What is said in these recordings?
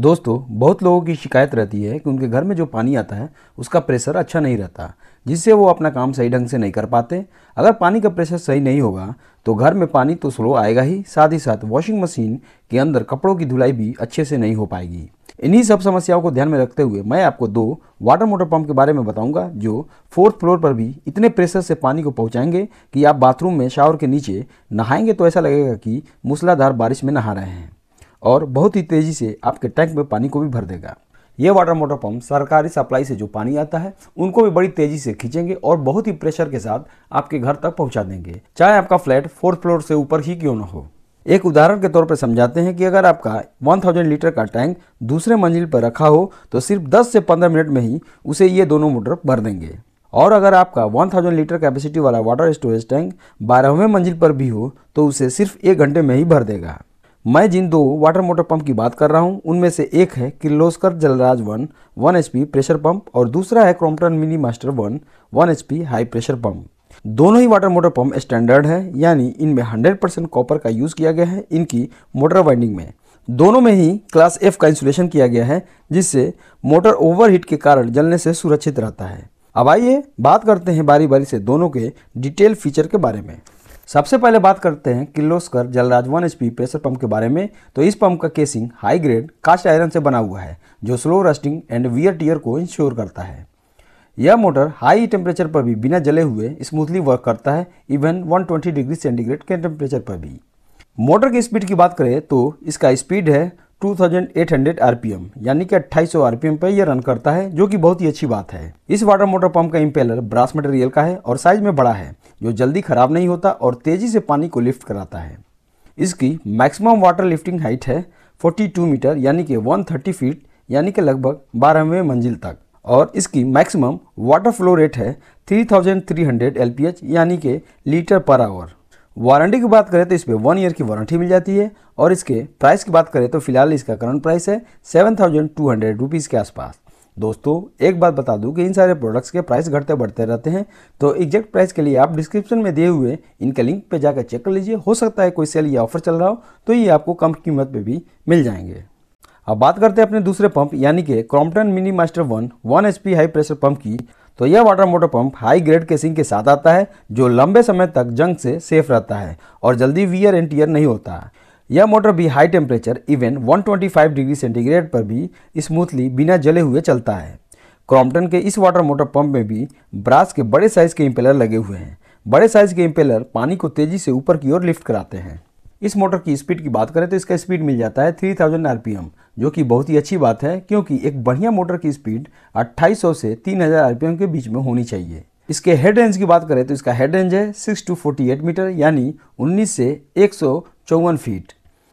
दोस्तों बहुत लोगों की शिकायत रहती है कि उनके घर में जो पानी आता है उसका प्रेशर अच्छा नहीं रहता जिससे वो अपना काम सही ढंग से नहीं कर पाते अगर पानी का प्रेशर सही नहीं होगा तो घर में पानी तो स्लो आएगा ही साथ ही साथ वॉशिंग मशीन के अंदर कपड़ों की धुलाई भी अच्छे से नहीं हो पाएगी इन्हीं सब समस्याओं को ध्यान में रखते हुए मैं आपको दो वाटर मोटर पंप के बारे में बताऊंगा जो फोर्थ फ्लोर पर भी इतने प्रेशर से पानी को पहुंचाएंगे कि आप बाथरूम में शावर के नीचे नहाएंगे तो ऐसा लगेगा कि मूसलाधार बारिश में नहा रहे हैं और बहुत ही तेज़ी से आपके टैंक में पानी को भी भर देगा ये वाटर मोटर पंप सरकारी सप्लाई से जो पानी आता है उनको भी बड़ी तेजी से खींचेंगे और बहुत ही प्रेशर के साथ आपके घर तक पहुंचा देंगे चाहे आपका फ्लैट फोर्थ फ्लोर से ऊपर ही क्यों ना हो एक उदाहरण के तौर पर समझाते हैं कि अगर आपका 1000 लीटर का टैंक दूसरे मंजिल पर रखा हो तो सिर्फ 10 से 15 मिनट में ही उसे ये दोनों मोटर भर देंगे और अगर आपका 1000 लीटर कैपेसिटी वाला वाटर स्टोरेज टैंक बारहवें मंजिल पर भी हो तो उसे सिर्फ एक घंटे में ही भर देगा मैं जिन दो वाटर मोटर पंप की बात कर रहा हूं उनमें से एक है Kirloskar Jalraj one one H pressure pump और दूसरा है Crompton mini master one one H high pressure pump दोनों ही वाटर मोटर पंप स्टैंडर्ड है यानी इनमें 100 परसेंट कॉपर का यूज़ किया गया है इनकी मोटर वाइंडिंग में दोनों में ही क्लास एफ का इंसुलेशन किया गया है जिससे मोटर ओवरहीट के कारण जलने से सुरक्षित रहता है अब आइए बात करते हैं बारी बारी से दोनों के डिटेल फीचर के बारे में सबसे पहले बात करते हैं Kirloskar Jalraj one H pressure pump के बारे में तो इस पंप का casing high grade cast iron से बना हुआ है जो slow rusting and wear tear को इंश्योर करता है यह मोटर हाई टेम्परेचर पर भी बिना जले हुए स्मूथली वर्क करता है इवन 120 डिग्री सेंटीग्रेड के टेम्परेचर पर भी मोटर की स्पीड की बात करें तो इसका स्पीड है 2800 आरपीएम यानी कि 2800 आरपीएम पर यह रन करता है जो कि बहुत ही अच्छी बात है इस वाटर मोटर पंप का इम्पेलर ब्रास मटेरियल का है और साइज में बड़ा है जो जल्दी ख़राब नहीं होता और तेज़ी से पानी को लिफ्ट कराता है इसकी मैक्सिमम वाटर लिफ्टिंग हाइट है 42 मीटर यानी कि 130 फीट यानी कि लगभग बारहवें मंजिल तक और इसकी मैक्सिमम वाटर फ्लो रेट है 3300 एलपीएच यानी कि लीटर पर आवर वारंटी की बात करें तो इस पर वन ईयर की वारंटी मिल जाती है और इसके प्राइस की बात करें तो फिलहाल इसका करंट प्राइस है seven thousand two hundred rupees के आसपास दोस्तों एक बात बता दूं कि इन सारे प्रोडक्ट्स के प्राइस घटते बढ़ते रहते हैं तो एग्जैक्ट प्राइस के लिए आप डिस्क्रिप्शन में दिए हुए इनके लिंक पर जाकर चेक कर लीजिए हो सकता है कोई सेल या ऑफर चल रहा हो तो ये आपको कम कीमत पे भी मिल जाएंगे अब बात करते हैं अपने दूसरे पंप यानी कि Crompton mini master one one H high pressure pump की तो यह water motor pump high grade casing के साथ आता है जो लंबे समय तक जंग से सेफ रहता है और जल्दी वियर एंड टीयर नहीं होता है यह मोटर भी high temperature even 125 degree centigrade पर भी स्मूथली बिना जले हुए चलता है क्रॉम्पटन के इस वाटर मोटर पंप में भी ब्रास के बड़े साइज के इम्पेलर लगे हुए हैं बड़े साइज के इम्पेलर पानी को तेजी से ऊपर की ओर लिफ्ट कराते हैं इस मोटर की स्पीड की बात करें तो इसका स्पीड मिल जाता है 3000 थाउजेंड जो कि बहुत ही अच्छी बात है क्योंकि एक बढ़िया मोटर की स्पीड 2800 से 3000 हज़ार के बीच में होनी चाहिए इसके हेड रेंज की बात करें तो इसका हेड रेंज है 6 टू 48 मीटर यानी 19 से एक फीट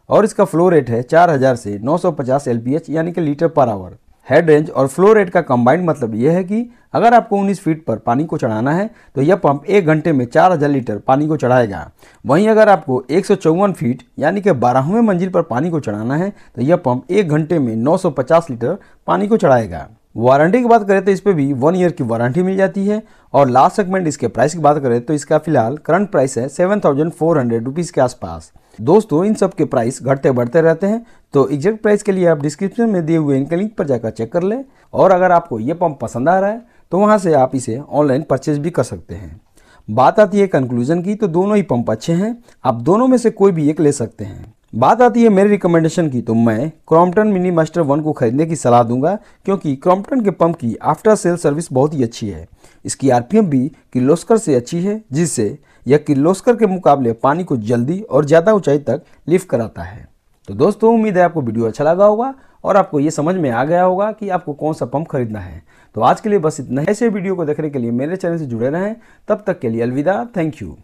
और इसका फ्लो रेट है 4000 से 950 पचास यानी कि litre per hour head range और फ्लो रेट का कंबाइंड मतलब यह है कि अगर आपको 19 फीट पर पानी को चढ़ाना है तो यह पंप एक घंटे में 4000 लीटर पानी को चढ़ाएगा वहीं अगर आपको एक फीट यानी कि बारहवें मंजिल पर पानी को चढ़ाना है तो यह पंप एक घंटे में 950 लीटर पानी को चढ़ाएगा वारंटी की बात करें तो इस पर भी वन ईयर की वारंटी मिल जाती है और लास्ट सेगमेंट इसके प्राइस की बात करें तो इसका फिलहाल करंट प्राइस है seven thousand four hundred rupees के आसपास दोस्तों इन सब के प्राइस घटते बढ़ते रहते हैं तो एग्जैक्ट प्राइस के लिए आप डिस्क्रिप्शन में दिए हुए इनके लिंक पर जाकर चेक कर लें और अगर आपको ये पंप पसंद आ रहा है तो वहाँ से आप इसे ऑनलाइन परचेज भी कर सकते हैं बात आती है कंक्लूजन की तो दोनों ही पंप अच्छे हैं आप दोनों में से कोई भी एक ले सकते हैं बात आती है मेरे रिकमेंडेशन की तो मैं क्रॉम्पटन मिनी मास्टर वन को खरीदने की सलाह दूंगा क्योंकि क्रॉम्पटन के पंप की आफ्टर सेल सर्विस बहुत ही अच्छी है इसकी आरपीएम भी किलोस्कर से अच्छी है जिससे यह किर्लोस्कर के मुकाबले पानी को जल्दी और ज़्यादा ऊंचाई तक लिफ्ट कराता है तो दोस्तों उम्मीद है आपको वीडियो अच्छा लगा होगा और आपको ये समझ में आ गया होगा कि आपको कौन सा पंप खरीदना है तो आज के लिए बस इतना ऐसे वीडियो को देखने के लिए मेरे चैनल से जुड़े रहें तब तक के लिए अलविदा थैंक यू